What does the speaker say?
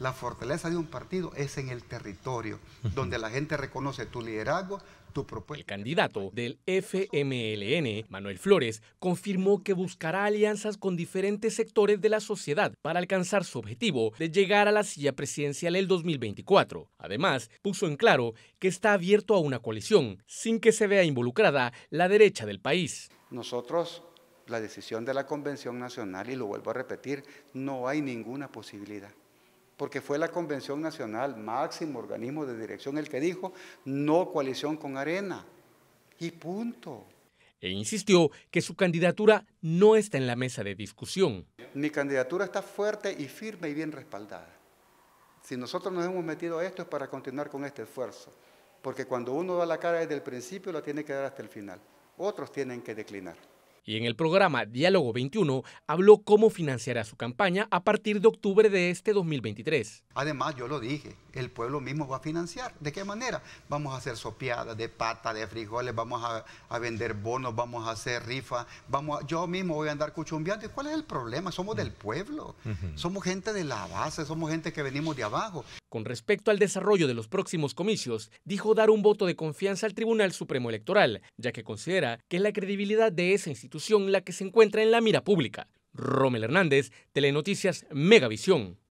La fortaleza de un partido es en el territorio, donde la gente reconoce tu liderazgo, tu propuesta. El candidato del FMLN, Manuel Flores, confirmó que buscará alianzas con diferentes sectores de la sociedad para alcanzar su objetivo de llegar a la silla presidencial el 2024. Además, puso en claro que está abierto a una coalición, sin que se vea involucrada la derecha del país. Nosotros la decisión de la Convención Nacional, y lo vuelvo a repetir, no hay ninguna posibilidad porque fue la Convención Nacional, máximo organismo de dirección, el que dijo no coalición con arena. Y punto. E insistió que su candidatura no está en la mesa de discusión. Mi candidatura está fuerte y firme y bien respaldada. Si nosotros nos hemos metido a esto es para continuar con este esfuerzo, porque cuando uno da la cara desde el principio, la tiene que dar hasta el final. Otros tienen que declinar y en el programa Diálogo 21 habló cómo financiará su campaña a partir de octubre de este 2023. Además, yo lo dije, el pueblo mismo va a financiar. ¿De qué manera? Vamos a hacer sopeadas de pata, de frijoles, vamos a, vender bonos, vamos a hacer rifas, vamos yo mismo voy a andar cuchumbiando. cuál es el problema? Somos del pueblo, somos gente de la base, somos gente que venimos de abajo. Con respecto al desarrollo de los próximos comicios, dijo dar un voto de confianza al Tribunal Supremo Electoral, ya que considera que la credibilidad de esa institución la que se encuentra en la mira pública. Romel Hernández, Telenoticias Megavisión.